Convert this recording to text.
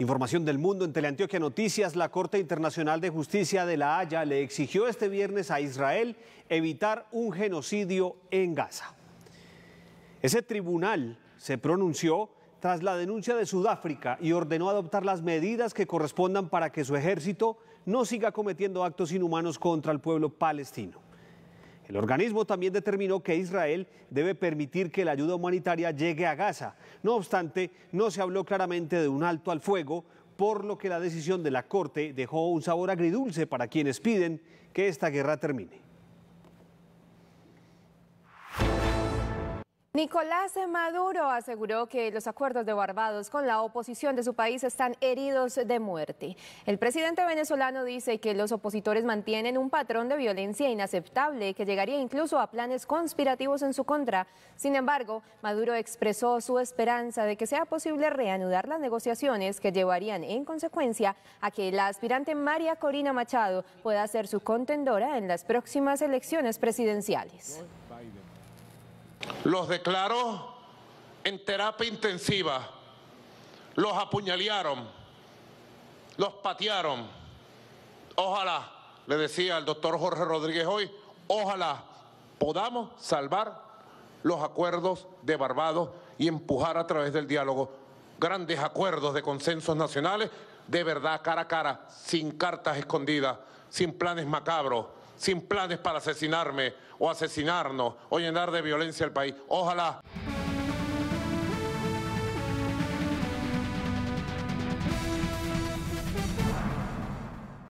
Información del mundo en Teleantioquia Noticias, la Corte Internacional de Justicia de La Haya le exigió este viernes a Israel evitar un genocidio en Gaza. Ese tribunal se pronunció tras la denuncia de Sudáfrica y ordenó adoptar las medidas que correspondan para que su ejército no siga cometiendo actos inhumanos contra el pueblo palestino. El organismo también determinó que Israel debe permitir que la ayuda humanitaria llegue a Gaza. No obstante, no se habló claramente de un alto al fuego, por lo que la decisión de la Corte dejó un sabor agridulce para quienes piden que esta guerra termine. Nicolás Maduro aseguró que los acuerdos de Barbados con la oposición de su país están heridos de muerte. El presidente venezolano dice que los opositores mantienen un patrón de violencia inaceptable que llegaría incluso a planes conspirativos en su contra. Sin embargo, Maduro expresó su esperanza de que sea posible reanudar las negociaciones que llevarían en consecuencia a que la aspirante María Corina Machado pueda ser su contendora en las próximas elecciones presidenciales. Los declaró en terapia intensiva. Los apuñalearon. Los patearon. Ojalá, le decía el doctor Jorge Rodríguez hoy, ojalá podamos salvar los acuerdos de Barbados y empujar a través del diálogo grandes acuerdos de consensos nacionales de verdad, cara a cara, sin cartas escondidas, sin planes macabros, sin planes para asesinarme o asesinarnos o llenar de violencia el país. Ojalá.